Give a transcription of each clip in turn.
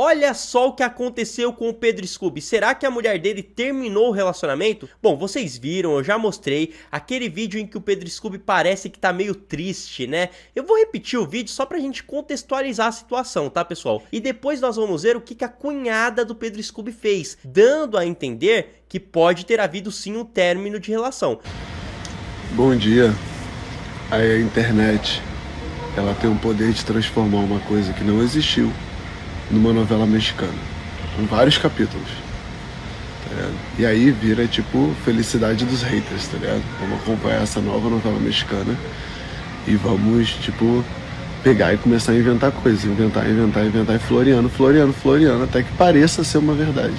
Olha só o que aconteceu com o Pedro Scooby. Será que a mulher dele terminou o relacionamento? Bom, vocês viram, eu já mostrei aquele vídeo em que o Pedro Scooby parece que tá meio triste, né? Eu vou repetir o vídeo só pra gente contextualizar a situação, tá, pessoal? E depois nós vamos ver o que, que a cunhada do Pedro Scooby fez, dando a entender que pode ter havido sim um término de relação. Bom dia. Aí a internet, ela tem o poder de transformar uma coisa que não existiu numa novela mexicana. com vários capítulos. Tá e aí vira tipo Felicidade dos Haters, tá ligado? Vamos acompanhar essa nova novela mexicana e vamos, tipo, pegar e começar a inventar coisas. Inventar, inventar, inventar e floreando, floreando, floreando, até que pareça ser uma verdade.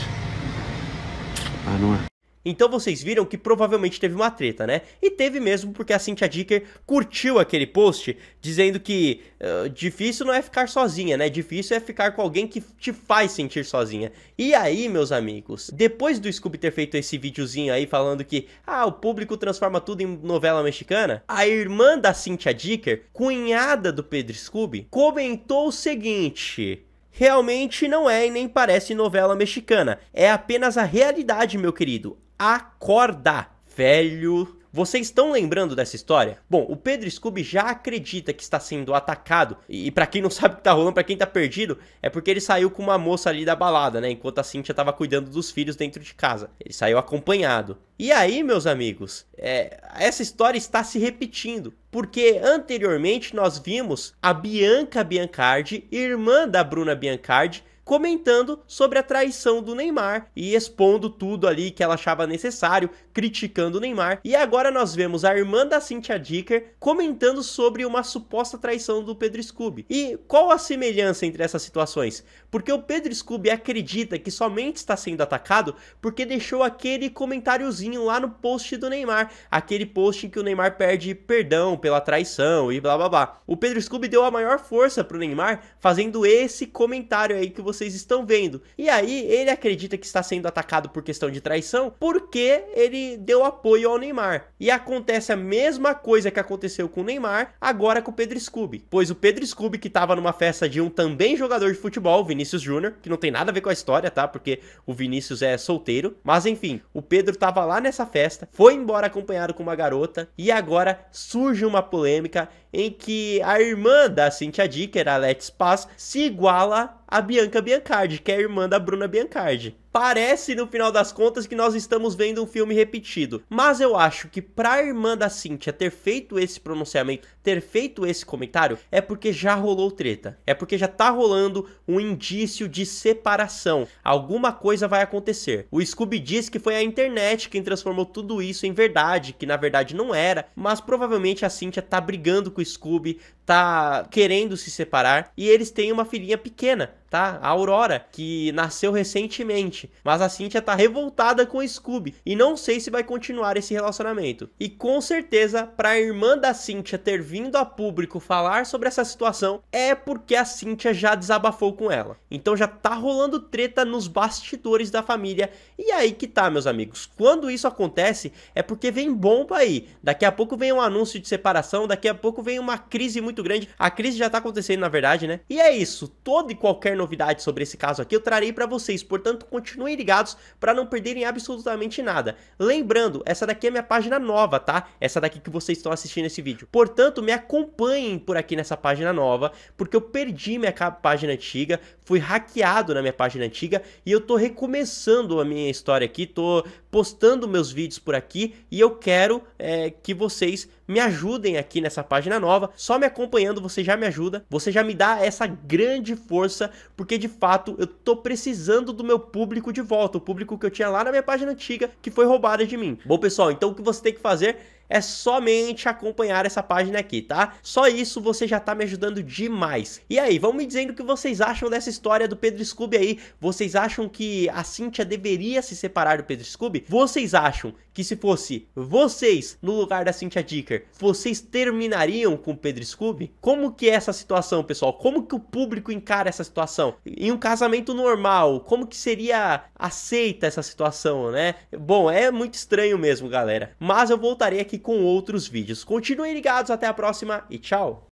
Mas não é. Então vocês viram que provavelmente teve uma treta, né? E teve mesmo porque a Cynthia Dicker curtiu aquele post dizendo que uh, difícil não é ficar sozinha, né? Difícil é ficar com alguém que te faz sentir sozinha. E aí, meus amigos, depois do Scooby ter feito esse videozinho aí falando que ah, o público transforma tudo em novela mexicana, a irmã da Cynthia Dicker, cunhada do Pedro Scooby, comentou o seguinte: realmente não é e nem parece novela mexicana. É apenas a realidade, meu querido. Acorda, velho! Vocês estão lembrando dessa história? Bom, o Pedro Scooby já acredita que está sendo atacado. E para quem não sabe o que tá rolando, para quem tá perdido, é porque ele saiu com uma moça ali da balada, né? Enquanto a Cintia tava cuidando dos filhos dentro de casa. Ele saiu acompanhado. E aí, meus amigos, é, essa história está se repetindo. Porque anteriormente nós vimos a Bianca Biancardi, irmã da Bruna Biancardi, comentando sobre a traição do Neymar e expondo tudo ali que ela achava necessário, criticando o Neymar. E agora nós vemos a irmã da Cynthia Dicker comentando sobre uma suposta traição do Pedro Scooby. E qual a semelhança entre essas situações? Porque o Pedro Scooby acredita que somente está sendo atacado porque deixou aquele comentáriozinho lá no post do Neymar, aquele post em que o Neymar perde perdão pela traição e blá blá blá. O Pedro Scooby deu a maior força pro Neymar fazendo esse comentário aí que você vocês estão vendo. E aí ele acredita que está sendo atacado por questão de traição porque ele deu apoio ao Neymar. E acontece a mesma coisa que aconteceu com o Neymar agora com o Pedro Scooby. Pois o Pedro Scooby, que estava numa festa de um também jogador de futebol, Vinícius Júnior, que não tem nada a ver com a história, tá? Porque o Vinícius é solteiro. Mas enfim, o Pedro estava lá nessa festa, foi embora acompanhado com uma garota e agora surge uma polêmica em que a irmã da Cynthia Dicker, a Let's Paz, se iguala a Bianca Biancardi, que é a irmã da Bruna Biancardi. Parece, no final das contas, que nós estamos vendo um filme repetido. Mas eu acho que pra irmã da Cynthia ter feito esse pronunciamento, ter feito esse comentário, é porque já rolou treta. É porque já tá rolando um indício de separação. Alguma coisa vai acontecer. O Scooby diz que foi a internet quem transformou tudo isso em verdade, que na verdade não era, mas provavelmente a Cynthia tá brigando com o Scooby, tá querendo se separar, e eles têm uma filhinha pequena tá? A Aurora, que nasceu recentemente, mas a Cynthia tá revoltada com o Scooby e não sei se vai continuar esse relacionamento. E com certeza, pra irmã da Cynthia ter vindo a público falar sobre essa situação, é porque a Cynthia já desabafou com ela. Então já tá rolando treta nos bastidores da família. E aí que tá, meus amigos. Quando isso acontece, é porque vem bomba aí. Daqui a pouco vem um anúncio de separação, daqui a pouco vem uma crise muito grande. A crise já tá acontecendo, na verdade, né? E é isso. Todo e qualquer novidades sobre esse caso aqui eu trarei para vocês, portanto continuem ligados para não perderem absolutamente nada. Lembrando, essa daqui é minha página nova, tá? Essa daqui que vocês estão assistindo esse vídeo. Portanto, me acompanhem por aqui nessa página nova, porque eu perdi minha página antiga, fui hackeado na minha página antiga e eu tô recomeçando a minha história aqui, tô postando meus vídeos por aqui e eu quero é, que vocês me ajudem aqui nessa página nova. Só me acompanhando você já me ajuda, você já me dá essa grande força, porque de fato eu tô precisando do meu público de volta, o público que eu tinha lá na minha página antiga que foi roubada de mim. Bom pessoal, então o que você tem que fazer é somente acompanhar essa página aqui, tá? Só isso você já tá me ajudando demais. E aí, vão me dizendo o que vocês acham dessa história do Pedro Scooby aí. Vocês acham que a Cynthia deveria se separar do Pedro Scooby? Vocês acham que se fosse vocês no lugar da Cynthia Dicker, vocês terminariam com o Pedro Scooby? Como que é essa situação, pessoal? Como que o público encara essa situação? Em um casamento normal, como que seria aceita essa situação, né? Bom, é muito estranho mesmo, galera. Mas eu voltarei aqui com outros vídeos. Continuem ligados, até a próxima e tchau!